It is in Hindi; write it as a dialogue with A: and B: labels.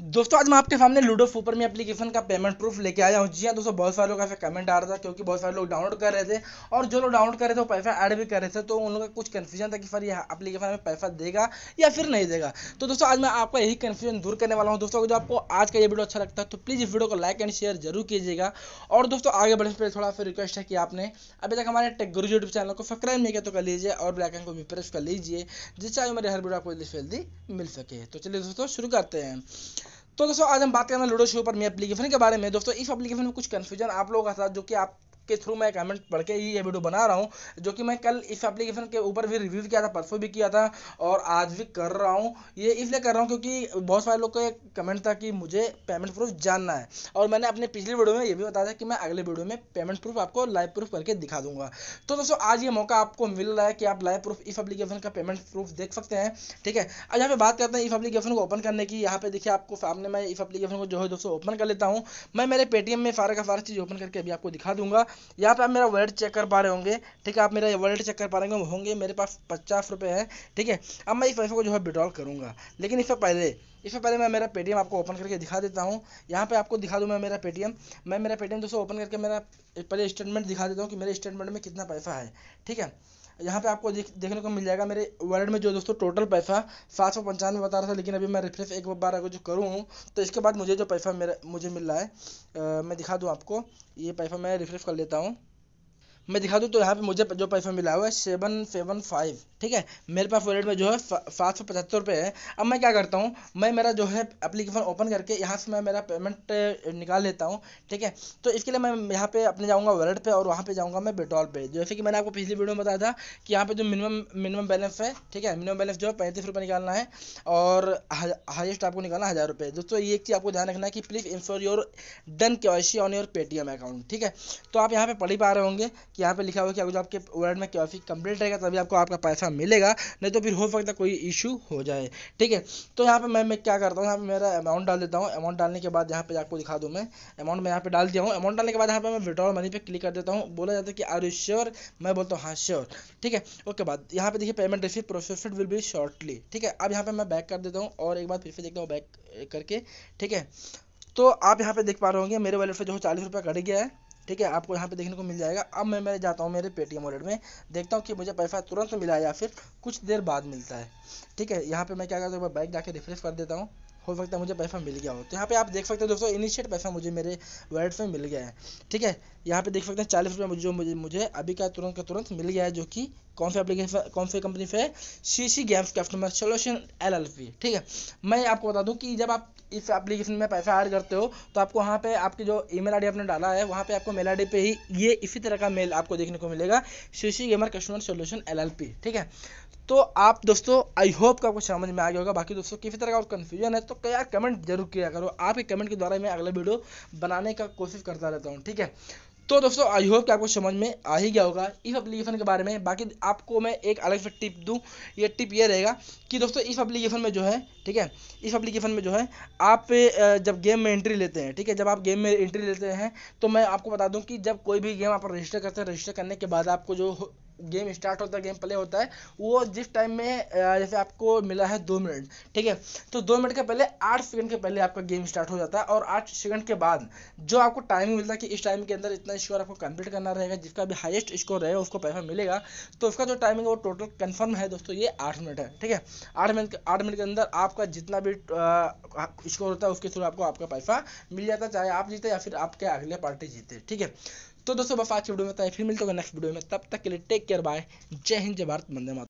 A: दोस्तों आज मैं आपके सामने लूडो सुपर में एप्लीकेशन का पेमेंट प्रूफ लेके आया हूँ जी हाँ दोस्तों बहुत सारे लोग ऐसे कमेंट आ रहा था क्योंकि बहुत सारे लोग डाउनलोड कर रहे थे और जो लोग डाउनलोड कर रहे थे वो पैसा ऐड भी कर रहे थे तो उन लोगों का कुछ कन्फ्यूजन था कि सर यह एप्लीकेशन हमें पैसा देगा या फिर नहीं देगा तो दोस्तों आज मैं आपका यही कन्फ्यूजन दूर करने वाला हूँ दोस्तों जो आपको आज का ये वीडियो अच्छा लगता है तो प्लीज़ इस वीडियो को लाइक एंड शेयर जरूर कीजिएगा और दोस्तों आगे बढ़ने से पहले थोड़ा सा रिक्वेस्ट है कि आपने अभी तक हमारे टेक गुरु यूट्यूब चैनल को सब्सक्राइब नहीं किया तो कर लीजिए और ब्लैकन को भी प्रेस कर लीजिए जिससे मेरे हर वीडियो आपको जल्दी से जल्दी मिल सके तो चलिए दोस्तों शुरू करते हैं तो दोस्तों आज हम बात करना लूडो शो पर मैं एप्लीकेशन के बारे में दोस्तों इस एप्लीकेशन में कुछ कन्फ्यूजन आप लोगों का था जो कि आप के थ्रू मैं कमेंट पढ़ के ही ये वीडियो बना रहा हूँ जो कि मैं कल इस एप्लीकेशन के ऊपर भी रिव्यू किया था परसों भी किया था और आज भी कर रहा हूँ ये इसलिए कर रहा हूँ क्योंकि बहुत सारे लोग का एक कमेंट था कि मुझे पेमेंट प्रूफ जानना है और मैंने अपने पिछले वीडियो में ये भी बताया था कि मैं अगले वीडियो में पेमेंट प्रूफ आपको लाइव प्रूफ करके दिखा दूंगा तो दोस्तों आज ये मौका आपको मिल रहा है कि आप लाइव प्रूफ इस एप्लीकेशन का पेमेंट प्रूफ देख सकते हैं ठीक है अब यहाँ पे बात करते हैं इस एप्लीकेशन को ओपन करने की यहाँ पे देखिए आपको सामने मैं इस एप्लीकेशन को जो है दोस्तों ओपन कर लेता हूँ मैं मेरे पेटीएम में सारा का सारा चीज़ ओपन करके अभी आपको दिखा दूंगा यहाँ पे आप मेरा वॉलेट चेक कर पा रहे होंगे ठीक है आप मेरा वॉलेट चेक कर पा रहे होंगे मेरे पास पचास रुपये हैं ठीक है अब मैं इस पैसे को जो है विड्रॉल करूँगा लेकिन इससे पहले इससे पहले मैं मेरा पेटीएम आपको ओपन करके दिखा देता हूँ यहाँ पे आपको दिखा दूँ मैं मेरा पेटीएम मैं मेरा पेटीएम दोस्तों ओपन करके मेरा पहले स्टेटमेंट दिखा देता हूँ कि मेरे स्टेटमेंट में कितना पैसा है ठीक है यहाँ पे आपको देख देखने को मिल जाएगा मेरे वॉलेट में जो दोस्तों टोटल पैसा सात सौ पंचानवे बता रहा था लेकिन अभी मैं रिफ्रेश एक बार अगर जो करूँ तो इसके बाद मुझे जो पैसा मेरा मुझे मिल रहा है आ, मैं दिखा दूँ आपको ये पैसा मैं रिफ्रेश कर लेता हूँ मैं दिखा दूँ तो यहाँ पे मुझे जो पैसा मिला हुआ है सेवन सेवन फाइव ठीक है मेरे पास वॉलेट में जो है सात सौ पचहत्तर रुपये है अब मैं क्या करता हूँ मैं मेरा जो है एप्लीकेशन ओपन करके यहाँ से मैं मेरा पेमेंट निकाल लेता हूँ ठीक है तो इसके लिए मैं यहाँ पे अपने जाऊँगा वॉलेट पे और वहाँ पे जाऊँगा मैं बेटॉल पे जैसे कि मैंने आपको पिछली वीडियो में बताया था कि यहाँ पर जो मिनिमम मिनिमम बैलेंस है ठीक है मिनिमम बैलेंस जो है पैंतीस रुपये निकालना है और हाइस्ट आपको निकालना हज़ार रुपये दोस्तों ये एक चीज़ आपको ध्यान रखना है कि प्लीज़ इंश्योर योर डन के ऑन योर पेटीएम अकाउंट ठीक है तो आप यहाँ पर पढ़ ही पा रहे होंगे कि यहाँ पे लिखा हुआ कि अगर आपके वर्ड में के कंप्लीट रहेगा तभी आपको आपका पैसा मिलेगा नहीं तो फिर हो सकता कोई इशू हो जाए ठीक है तो यहाँ पर मैं मैं क्या करता हूँ यहाँ पर मेरा अमाउंट डाल देता हूँ अमाउंट डालने के बाद यहाँ पे आपको दिखा दूँ मैं अमाउंट मैं यहाँ पे डाल दिया हूँ अमाउंट डालने के बाद यहाँ पे मैं विड्रॉल मनी पे क्लिक कर देता हूँ बोला जाता है कि आर यू श्योर मैं बोलता हूँ हाँ श्योर ठीक है ओके बाद यहाँ पे देखिए payment receive processed will be shortly ठीक है अब यहाँ पे मैं बैक कर देता हूँ और एक बार फिर से देखता हूँ बैक करके ठीक है तो आप यहाँ पे देख पा रहे होंगे मेरे वॉलेट से जो चालीस रुपया कट गया है ठीक है आपको यहाँ पे देखने को मिल जाएगा अब मैं मेरे जाता हूँ मेरे पेटीएम वॉलेट में देखता हूँ कि मुझे पैसा तुरंत मिला या फिर कुछ देर बाद मिलता है ठीक है यहाँ पे मैं क्या करता हूँ बाइक जाके रिफ्रेश कर देता हूँ हो सकता है मुझे पैसा मिल गया हो तो यहाँ पे आप देख सकते हैं दोस्तों इनिशियट पैसा मुझे मेरे वॉलेट में मिल गया है ठीक है यहाँ पे देख सकते हैं चालीस रुपये जो मुझे मुझे अभी का तुरंत का तुरंत मिल गया है जो कि कौन से एप्लीकेशन कौन से कंपनी से है C C games customer solution L L P ठीक है मैं आपको बता दूँ कि जब आप इस एप्लीकेशन में पैसा ऐड करते हो तो आपको वहाँ पे आपकी जो ईमेल आईडी आपने डाला है वहाँ पे आपको मेल आईडी पे ही ये इसी तरह का मेल आपको देखने को मिलेगा C C gamer customer solution L L P ठीक है तो आप दोस्तों आई होप का आपको समझ में आ गया होगा बाकी दोस्तों किसी तरह का और कन्फ्यूजन है तो यार कमेंट जरूर किया करो आपके कमेंट के द्वारा मैं अगला वीडियो बनाने का कोशिश करता रहता हूँ ठीक है तो दोस्तों आई होप कि आपको समझ में आ ही गया होगा इस एप्लीकेशन के बारे में बाकी आपको मैं एक अलग से टिप दूं ये टिप ये रहेगा कि दोस्तों इस एप्लीकेशन में जो है ठीक है इस एप्लीकेशन में जो है आप जब गेम में एंट्री लेते हैं ठीक है जब आप गेम में एंट्री लेते हैं तो मैं आपको बता दूं कि जब कोई भी गेम आप रजिस्टर करते हैं रजिस्टर करने के बाद आपको जो गेम स्टार्ट होता है गेम प्ले होता है वो जिस टाइम में जैसे आपको मिला है दो मिनट ठीक है तो दो मिनट के पहले आठ सेकंड के पहले आपका गेम स्टार्ट हो जाता है और आठ सेकंड के बाद जो आपको टाइमिंग मिलता है कि इस टाइम के अंदर इतना स्कोर आपको कंप्लीट करना रहेगा जिसका भी हाइस्ट स्कोर रहेगा उसको पैसा मिलेगा तो उसका जो टाइमिंग है वो टोटल कन्फर्म है दोस्तों ये आठ मिनट है ठीक है आठ मिनट आठ मिनट के अंदर आपका जितना भी स्कोर होता है उसके थ्रू आपको आपका पैसा मिल जाता है चाहे आप जीते या फिर आपके अगले पार्टी जीते ठीक है तो दोस्तों बस आज की वीडियो में फिर मिलते होगा नेक्स्ट वीडियो में तब तक के लिए टेक केयर बाय जय हिंद जय भारत मंदे मातरम